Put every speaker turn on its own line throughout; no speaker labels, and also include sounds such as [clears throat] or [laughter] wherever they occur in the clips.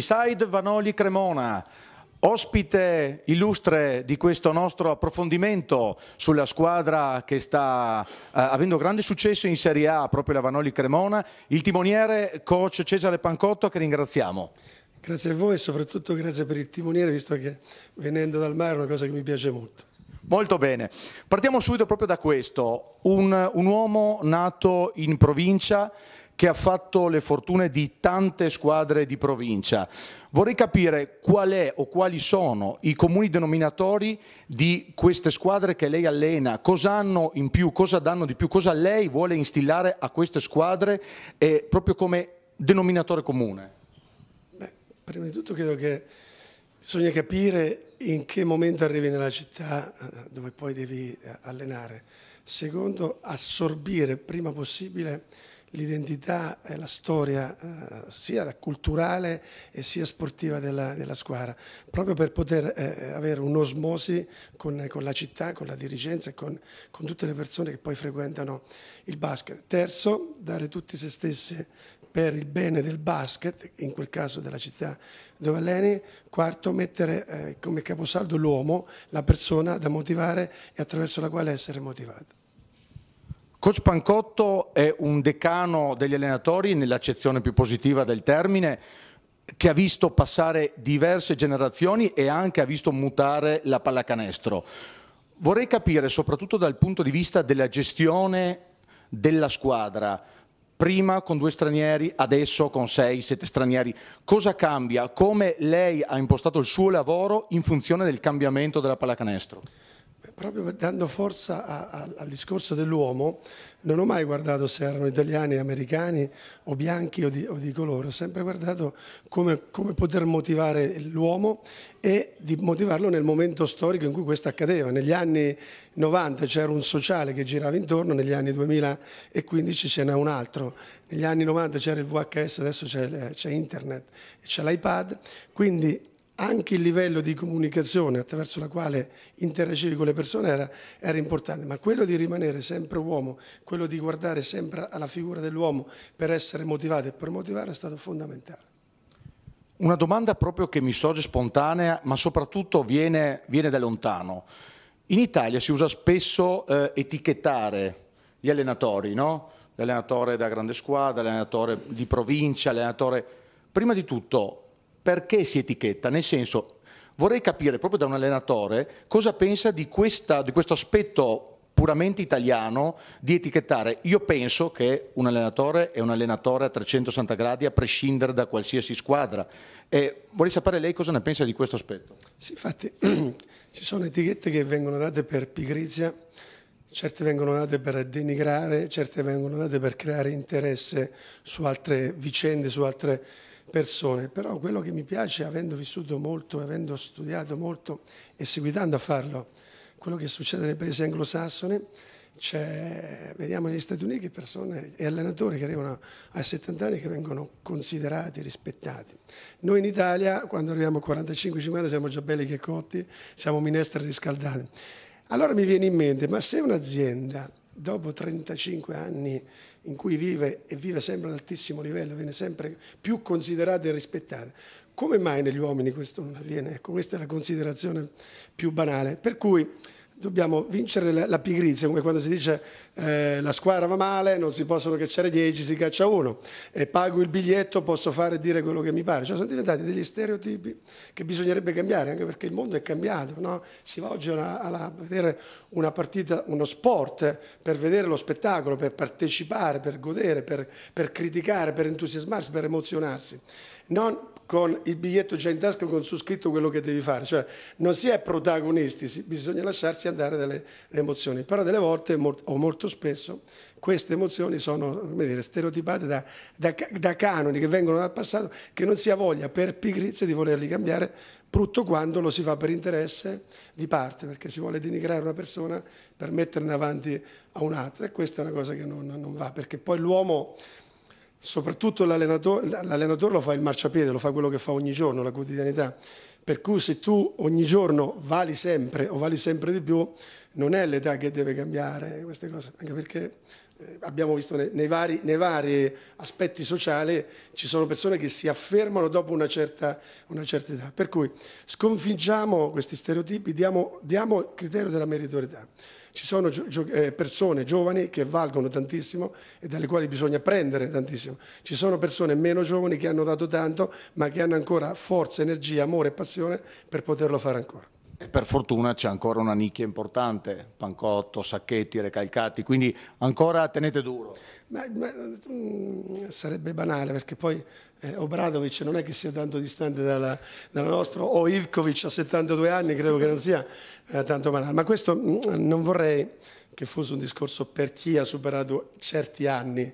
Inside Vanoli Cremona, ospite illustre di questo nostro approfondimento sulla squadra che sta eh, avendo grande successo in Serie A, proprio la Vanoli Cremona, il timoniere coach Cesare Pancotto che ringraziamo.
Grazie a voi e soprattutto grazie per il timoniere, visto che venendo dal mare è una cosa che mi piace molto.
Molto bene, partiamo subito proprio da questo, un, un uomo nato in provincia che ha fatto le fortune di tante squadre di provincia. Vorrei capire qual è o quali sono i comuni denominatori di queste squadre che lei allena, cosa hanno in più, cosa danno di più, cosa lei vuole instillare a queste squadre eh, proprio come denominatore comune.
Beh, prima di tutto credo che bisogna capire in che momento arrivi nella città eh, dove poi devi eh, allenare. Secondo, assorbire prima possibile l'identità e la storia eh, sia culturale e sia sportiva della, della squadra, proprio per poter eh, avere un'osmosi con, con, la città, con la dirigenza e con, con, tutte le persone che poi frequentano il basket. Terzo, dare tutti se stessi per il bene del basket, in quel caso della città dove alleni, quarto mettere eh, come caposaldo l'uomo, la persona da motivare e attraverso la quale essere motivato.
Coach Pancotto è un decano degli allenatori nell'accezione più positiva del termine che ha visto passare diverse generazioni e anche ha visto mutare la pallacanestro. Vorrei capire soprattutto dal punto di vista della gestione della squadra, prima con due stranieri, adesso con sei, sette stranieri. Cosa cambia? Come lei ha impostato il suo lavoro in funzione del cambiamento della pallacanestro?
proprio dando forza a, a, al discorso dell'uomo, non ho mai guardato se erano italiani, americani o bianchi o di, o di colore, ho sempre guardato come, come poter motivare l'uomo e di motivarlo nel momento storico in cui questo accadeva. Negli anni 90 c'era un sociale che girava intorno, negli anni 2015 ce n'è un altro, negli anni 90 c'era il VHS, adesso c'è internet, c'è l'iPad, quindi anche il livello di comunicazione attraverso la quale interagivi con le persone era, era, importante, ma quello di rimanere sempre uomo, quello di guardare sempre alla figura dell'uomo per essere motivato e per motivare è stato fondamentale.
Una domanda proprio che mi sorge spontanea, ma soprattutto viene, viene da lontano. In Italia si usa spesso eh, etichettare gli allenatori, no? L'allenatore da grande squadra, l'allenatore di provincia, l'allenatore... Prima di tutto, perché si etichetta, nel senso vorrei capire proprio da un allenatore cosa pensa di, questa, di questo aspetto puramente italiano di etichettare. Io penso che un allenatore è un allenatore a 360 gradi a prescindere da qualsiasi squadra. E vorrei sapere lei cosa ne pensa di questo aspetto.
Sì, infatti [clears throat] ci sono etichette che vengono date per pigrizia, certe vengono date per denigrare, certe vengono date per creare interesse su altre vicende, su altre persone, però quello che mi piace, avendo vissuto molto, avendo studiato molto e seguitando a farlo, quello che succede nei paesi anglosassoni, vediamo negli Stati Uniti persone e allenatori che arrivano ai 70 anni che vengono considerati, rispettati. Noi in Italia, quando arriviamo a 45-50, siamo già belli che cotti, siamo minestre riscaldate. Allora mi viene in mente, ma se un'azienda dopo 35 anni in cui vive e vive sempre ad altissimo livello, viene sempre più considerata e rispettata. Come mai negli uomini questo non avviene? Ecco, questa è la considerazione più banale. Per cui dobbiamo vincere la, la, pigrizia, come quando si dice eh, la squadra va male, non si possono cacciare 10, si caccia uno, e pago il biglietto, posso fare e dire quello che mi pare. Cioè, sono diventati degli stereotipi che bisognerebbe cambiare, anche perché il mondo è cambiato. No? Si va oggi una, a vedere una partita, uno sport, per vedere lo spettacolo, per partecipare, per godere, per, per criticare, per entusiasmarsi, per emozionarsi. Non con il biglietto già in tasca con su scritto quello che devi fare, cioè non si è protagonisti, si, bisogna lasciarsi andare dalle emozioni, però delle volte molt, o molto spesso queste emozioni sono dire, stereotipate da, da, da, canoni che vengono dal passato che non si ha voglia per pigrizia di volerli cambiare, brutto quando lo si fa per interesse di parte, perché si vuole denigrare una persona per metterne avanti a un'altra e questa è una cosa che non, non va, perché poi l'uomo soprattutto l'allenatore, l'allenatore lo fa il marciapiede, lo fa quello che fa ogni giorno, la quotidianità. Per cui se tu ogni giorno vali sempre o vali sempre di più, non è l'età che deve cambiare queste cose, anche perché eh, abbiamo visto nei vari, nei vari, aspetti sociali ci sono persone che si affermano dopo una certa, una certa età. Per cui sconfiggiamo questi stereotipi, diamo, diamo il criterio della meritorietà. Ci sono eh, persone giovani che valgono tantissimo e dalle quali bisogna prendere tantissimo. Ci sono persone meno giovani che hanno dato tanto ma che hanno ancora forza, energia,
amore e passione per poterlo fare ancora. E per fortuna c'è ancora una nicchia importante, Pancotto, Sacchetti, Recalcati, quindi ancora tenete duro.
Ma, ma, mm, sarebbe banale perché poi eh, Obradovic non è che sia tanto distante dalla, dalla nostra, o Ivkovic a 72 anni credo che non sia eh, tanto banale, ma questo mh, mm, non vorrei che fosse un discorso per chi ha superato certi anni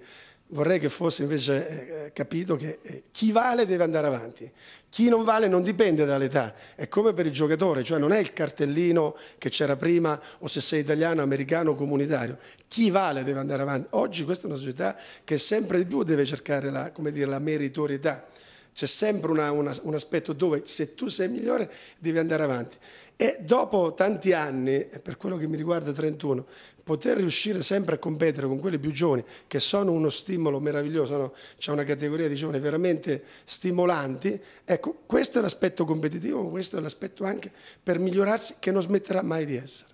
vorrei che fosse invece eh, eh, capito che eh, chi vale deve andare avanti, chi non vale non dipende dall'età, è come per il giocatore, cioè non è il cartellino che c'era prima o se sei italiano, americano o comunitario, chi vale deve andare avanti. Oggi questa è una società che sempre di più deve cercare la, dire, la meritorietà, c'è sempre una, una, un aspetto dove se tu sei migliore devi andare avanti. E dopo tanti anni, per quello che mi riguarda 31, poter riuscire sempre a competere con quelli più giovani, che sono uno stimolo meraviglioso, no? c'è una categoria di giovani veramente stimolanti, ecco, questo è l'aspetto competitivo, questo è l'aspetto anche per migliorarsi che non smetterà mai di essere.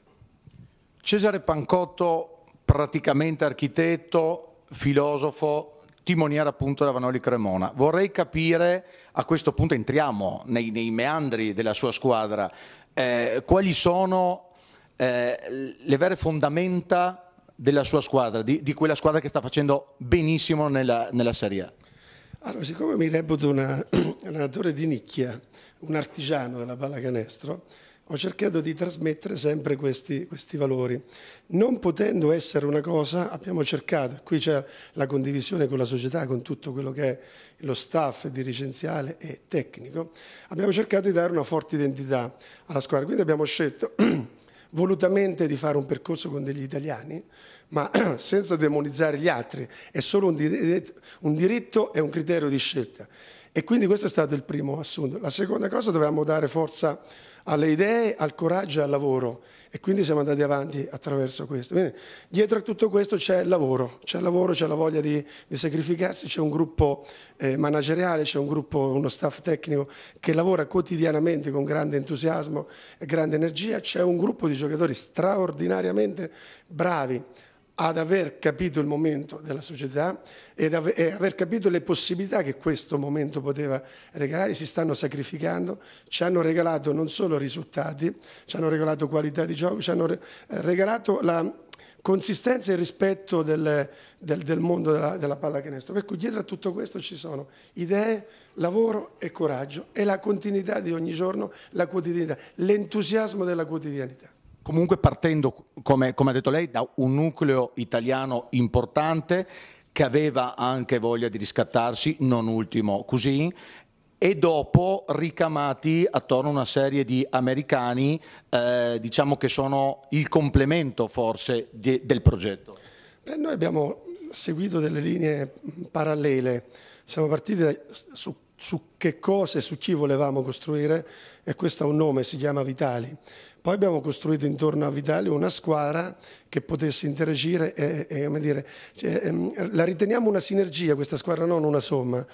Cesare Pancotto, praticamente architetto, filosofo, timoniere appunto della Vanoli Cremona. Vorrei capire, a questo punto entriamo nei, nei meandri della sua squadra, eh, quali sono eh, le vere fondamenta della sua squadra, di, di, quella squadra che sta facendo benissimo nella, nella Serie A?
Allora, siccome mi reputo [clears throat] un allenatore di nicchia, un artigiano della pallacanestro, ho cercato di trasmettere sempre questi, questi, valori. Non potendo essere una cosa, abbiamo cercato, qui c'è la condivisione con la società, con tutto quello che è lo staff dirigenziale e tecnico, abbiamo cercato di dare una forte identità alla squadra. Quindi abbiamo scelto [clears throat] volutamente di fare un percorso con degli italiani, ma [clears throat] senza demonizzare gli altri, è solo un diritto, un diritto e un criterio di scelta. E quindi questo è stato il primo assunto. La seconda cosa, dovevamo dare forza alle idee, al coraggio e al lavoro e quindi siamo andati avanti attraverso questo. Quindi, dietro a tutto questo c'è il lavoro, c'è il lavoro, c'è la voglia di, di sacrificarsi, c'è un gruppo eh, manageriale, c'è un gruppo, uno staff tecnico che lavora quotidianamente con grande entusiasmo e grande energia, c'è un gruppo di giocatori straordinariamente bravi ad aver capito il momento della società e aver capito le possibilità che questo momento poteva regalare, si stanno sacrificando, ci hanno regalato non solo risultati, ci hanno regalato qualità di gioco, ci hanno regalato la consistenza e il rispetto del, del, del mondo della, della pallacanestro. Per cui dietro a tutto questo ci sono idee, lavoro e coraggio e la continuità di ogni giorno, la quotidianità, l'entusiasmo della quotidianità
comunque partendo, come, come ha detto lei, da un nucleo italiano importante che aveva anche voglia di riscattarsi, non ultimo così, e dopo ricamati attorno a una serie di americani, eh, diciamo che sono il complemento forse di, del progetto.
Beh, noi abbiamo seguito delle linee parallele, siamo partiti da, su su che cosa e su chi volevamo costruire e questo ha un nome, si chiama Vitali. Poi abbiamo costruito intorno a Vitali una squadra che potesse interagire e, e come dire, cioè, ehm, la riteniamo una sinergia questa squadra, non una somma.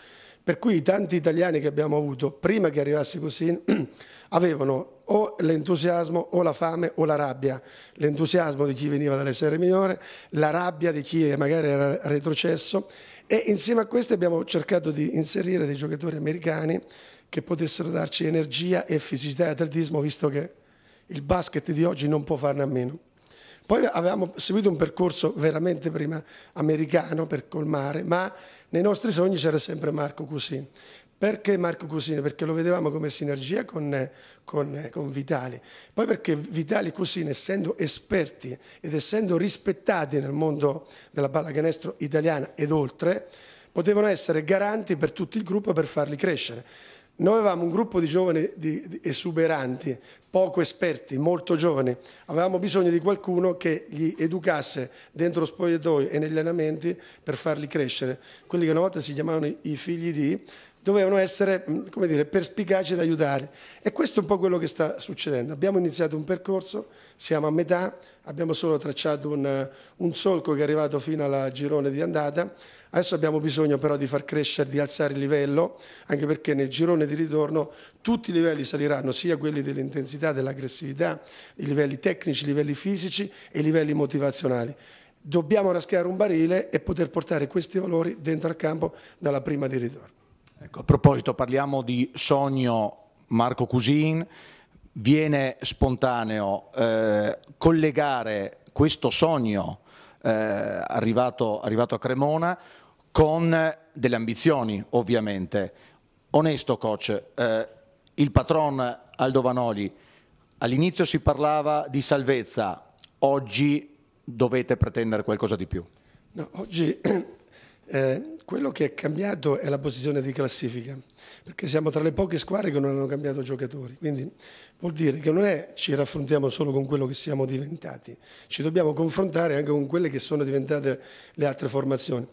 Per cui i tanti italiani che abbiamo avuto prima che arrivasse così [clears throat] avevano o l'entusiasmo o la fame o la rabbia, l'entusiasmo di chi veniva dalle serie minore, la rabbia di chi magari era retrocesso e insieme a queste abbiamo cercato di inserire dei giocatori americani che potessero darci energia e fisicità e atletismo, visto che il basket di oggi non può farne a meno. Poi avevamo seguito un percorso veramente prima americano per colmare, ma nei nostri sogni c'era sempre Marco Cusin. Perché Marco Cusino? Perché lo vedevamo come sinergia con, con, con, Vitali. Poi perché Vitali e Cusino, essendo esperti ed essendo rispettati nel mondo della pallacanestro italiana ed oltre, potevano essere garanti per tutto il gruppo per farli crescere. Noi avevamo un gruppo di giovani esuberanti, poco esperti, molto giovani. Avevamo bisogno di qualcuno che li educasse dentro lo spogliatoio e negli allenamenti per farli crescere. Quelli che una volta si chiamavano i figli di, dovevano essere mm, dire, perspicaci ed aiutare. E questo è un po' quello che sta succedendo. Abbiamo iniziato un percorso, siamo a metà, abbiamo solo tracciato un, eh, un solco che è arrivato fino alla girone di andata, Adesso abbiamo bisogno però di far crescere, di alzare il livello, anche perché nel girone di ritorno tutti i livelli saliranno, sia quelli dell'intensità, dell'aggressività, i livelli tecnici, i livelli fisici e i livelli motivazionali. Dobbiamo raschiare un barile e poter portare questi valori dentro al campo dalla prima di ritorno.
Ecco, a proposito parliamo di Sogno Marco Cusin, viene spontaneo eh, collegare questo sogno eh, arrivato, arrivato a Cremona con delle ambizioni ovviamente. Onesto coach, eh, il patron Aldo Vanoli, all'inizio si parlava di salvezza, oggi dovete pretendere qualcosa di più.
No, oggi [clears throat] eh, quello che è cambiato è la posizione di classifica, perché siamo tra le poche squadre che non hanno cambiato giocatori, quindi vuol dire che non è ci raffrontiamo solo con quello che siamo diventati, ci dobbiamo confrontare anche con quelle che sono diventate le altre formazioni.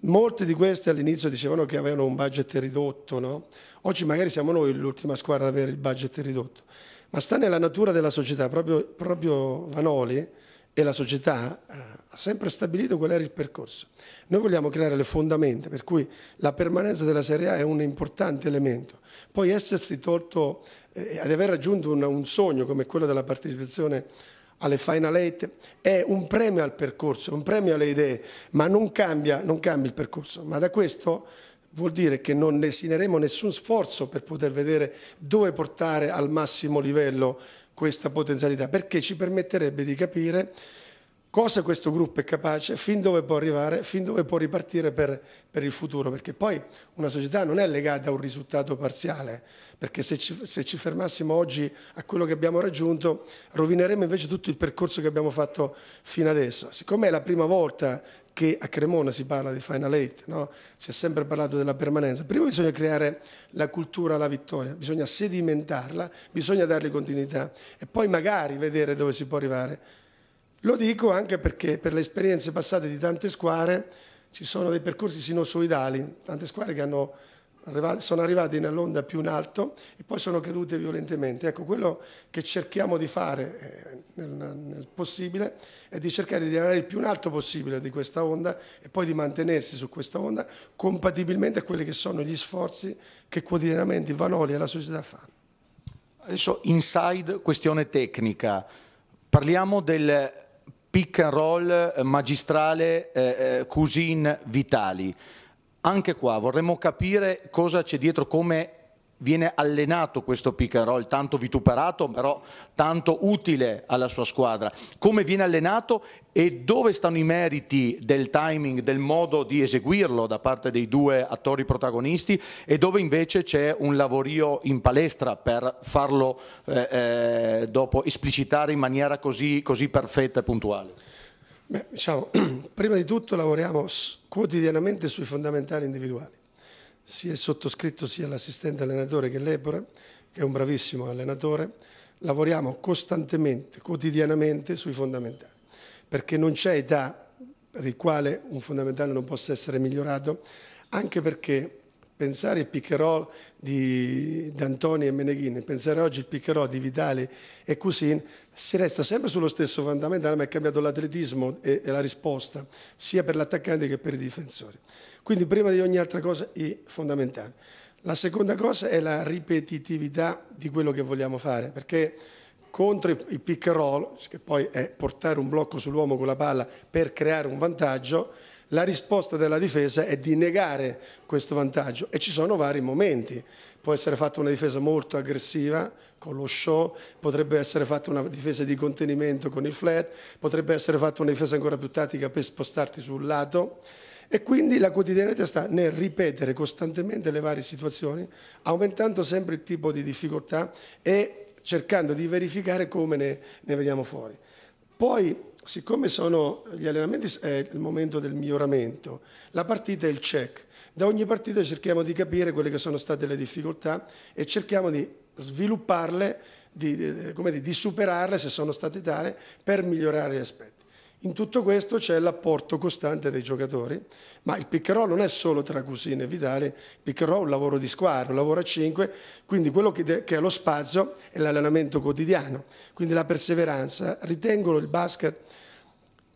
Molte di queste all'inizio dicevano che avevano un budget ridotto, no? oggi magari siamo noi l'ultima squadra ad avere il budget ridotto, ma sta nella natura della società, proprio, proprio Vanoli e la società eh, ha sempre stabilito qual era il percorso. Noi vogliamo creare le fondamenta per cui la permanenza della Serie A è un importante elemento. Poi essersi tolto, eh, ad aver raggiunto un, un, sogno come quello della partecipazione alle Final Eight è un premio al percorso, un premio alle idee, ma non cambia, non cambia il percorso. Ma da questo vuol dire che non desineremo nessun sforzo per poter vedere dove portare al massimo livello questa potenzialità perché ci permetterebbe di capire cosa questo gruppo è capace, fin dove può arrivare, fin dove può ripartire per, per il futuro, perché poi una società non è legata a un risultato parziale, perché se ci, se ci, fermassimo oggi a quello che abbiamo raggiunto rovineremo invece tutto il percorso che abbiamo fatto fino adesso. Siccome è la prima volta che a Cremona si parla di Final Eight, no? si è sempre parlato della permanenza, prima bisogna creare la cultura alla vittoria, bisogna sedimentarla, bisogna dargli continuità e poi magari vedere dove si può arrivare. Lo dico anche perché per le esperienze passate di tante squadre ci sono dei percorsi sinusoidali, tante squadre che hanno, sono arrivate nell'onda più in alto e poi sono cadute violentemente. Ecco, quello che cerchiamo di fare eh, nel, nel possibile è di cercare di arrivare il più in alto possibile di questa onda e poi di mantenersi su questa onda
compatibilmente a quelli che sono gli sforzi che quotidianamente Vanoli e la società fanno. Adesso inside questione tecnica, parliamo del pick and roll eh, magistrale eh, eh Cusin Vitali. Anche qua vorremmo capire cosa c'è dietro, come viene allenato questo Picarol, tanto vituperato, però tanto utile alla sua squadra. Come viene allenato e dove stanno i meriti del timing, del modo di eseguirlo da parte dei due attori protagonisti e dove invece c'è un lavorio in palestra per farlo eh, eh, dopo esplicitare in maniera così, così perfetta e puntuale?
Beh, diciamo, [clears throat] prima di tutto lavoriamo quotidianamente sui fondamentali individuali sia il sottoscritto sia l'assistente allenatore che l'Ebora, che è un bravissimo allenatore, lavoriamo costantemente, quotidianamente sui fondamentali, perché non c'è età per il quale un fondamentale non possa essere migliorato, anche perché pensare il piccherò di D'Antoni e Meneghini, pensare oggi il piccherò di Vidali e Cusin, si resta sempre sullo stesso fondamentale, ma è cambiato l'atletismo e, e, la risposta, sia per l'attaccante che per i difensori. Quindi prima di ogni altra cosa i fondamentali. La seconda cosa è la ripetitività di quello che vogliamo fare, perché contro il pick and roll, che poi è portare un blocco sull'uomo con la palla per creare un vantaggio, la risposta della difesa è di negare questo vantaggio e ci sono vari momenti. Può essere fatta una difesa molto aggressiva con lo show, potrebbe essere fatta una difesa di contenimento con il flat, potrebbe essere fatta una difesa ancora più tattica per spostarti sul lato. E quindi la quotidianità sta nel ripetere costantemente le varie situazioni, aumentando sempre il tipo di difficoltà e cercando di verificare come ne, ne veniamo fuori. Poi siccome sono gli allenamenti è il momento del miglioramento, la partita è il check. Da ogni partita cerchiamo di capire quelle che sono state le difficoltà e cerchiamo di svilupparle, di, di, di superarle se sono state tale, per migliorare gli aspetti. In tutto questo c'è l'apporto costante dei giocatori, ma il pick and roll non è solo tra Cusino e Vitale, il pick and roll è un lavoro di squadra, un lavoro a cinque, quindi quello che, è lo spazio è l'allenamento quotidiano, quindi la perseveranza. Ritengono il basket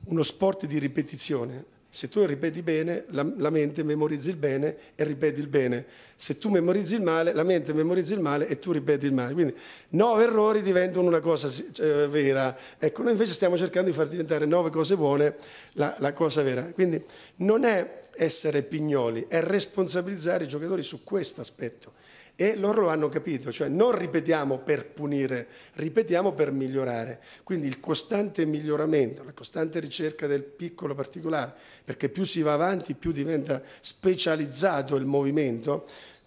uno sport di ripetizione, se tu ripeti bene, la, la, mente memorizza il bene e ripeti il bene. Se tu memorizzi il male, la mente memorizza il male e tu ripeti il male. Quindi nove errori diventano una cosa eh, vera. Ecco, noi invece stiamo cercando di far diventare nove cose buone la, la cosa vera. Quindi non è essere pignoli, è responsabilizzare i giocatori su questo aspetto. E loro lo hanno capito, cioè non ripetiamo per punire, ripetiamo per migliorare. Quindi il costante miglioramento, la costante ricerca del piccolo particolare, perché più si va avanti, più diventa specializzato il movimento,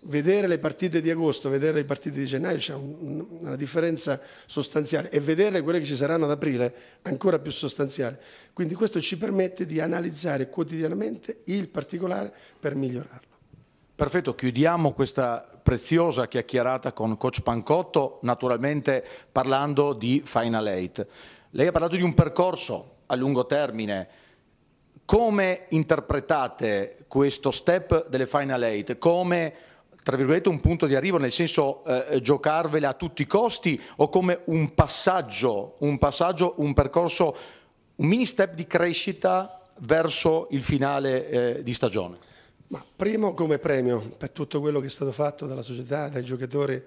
vedere le partite di agosto, vedere le partite di gennaio c'è un, una differenza sostanziale e vedere quelle che ci saranno ad aprile ancora più sostanziale. Quindi questo ci permette di analizzare quotidianamente il particolare per migliorarlo.
Perfetto, chiudiamo questa preziosa chiacchierata con coach Pancotto, naturalmente parlando di Final Eight. Lei ha parlato di un percorso a lungo termine, come interpretate questo step delle Final Eight? Come tra virgolette un punto di arrivo, nel senso eh, giocarvela a tutti i costi o come un passaggio, un passaggio, un percorso, un mini step di crescita verso il finale eh, di stagione?
Ma primo come premio per tutto quello che è stato fatto dalla società, dai giocatori,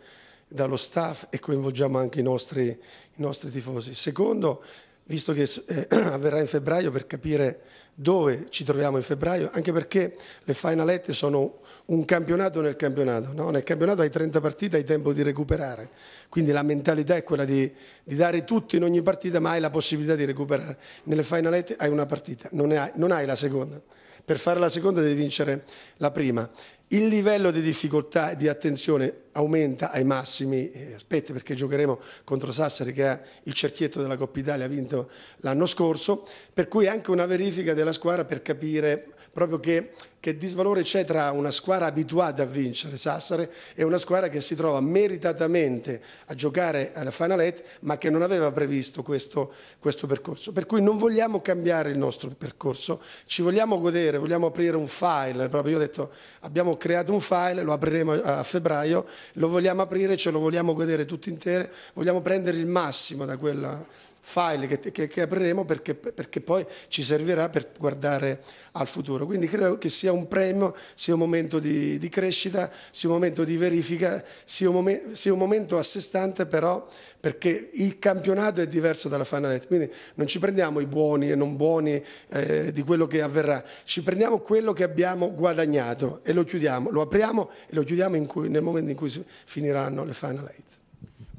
dallo staff e coinvolgiamo anche i nostri, i nostri tifosi. Secondo visto che eh, [clears throat] avverrà in febbraio, per capire dove ci troviamo in febbraio, anche perché le finalette sono un campionato nel campionato. No? Nel campionato hai 30 partite, hai tempo di recuperare, quindi la mentalità è quella di, di dare tutto in ogni partita, ma hai la possibilità di recuperare. Nelle finalette hai una partita, non, hai, non hai la seconda. Per fare la seconda devi vincere la prima il livello di difficoltà e di attenzione aumenta ai massimi eh, aspetti perché giocheremo contro Sassari che ha il cerchietto della Coppa Italia vinto l'anno scorso, per cui anche una verifica della squadra per capire proprio che, che disvalore c'è tra una squadra abituata a vincere Sassari e una squadra che si trova meritatamente a giocare alla Finalette ma che non aveva previsto questo, questo percorso. Per cui non vogliamo cambiare il nostro percorso, ci vogliamo godere, vogliamo aprire un file, proprio io ho detto abbiamo creato un file, lo apriremo a febbraio, lo vogliamo aprire, ce lo vogliamo godere tutto intero, vogliamo prendere il massimo da quella file che, che, che apriremo perché, perché, poi ci servirà per guardare al futuro. Quindi credo che sia un premio, sia un momento di, di crescita, sia un momento di verifica, sia un, momen sia un, momento a sé stante però perché il campionato è diverso dalla final eight. quindi non ci prendiamo i buoni e non buoni eh, di quello che avverrà, ci prendiamo quello che abbiamo guadagnato e lo chiudiamo, lo apriamo e lo chiudiamo cui, nel momento in cui finiranno le Final Eight.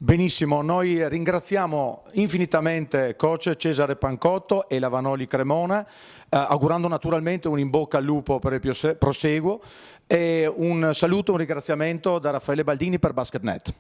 Benissimo, noi ringraziamo infinitamente coach Cesare Pancotto e la Vanoli Cremona, eh, augurando naturalmente un in bocca al lupo per il proseguo e un saluto, un ringraziamento da Raffaele Baldini per BasketNet.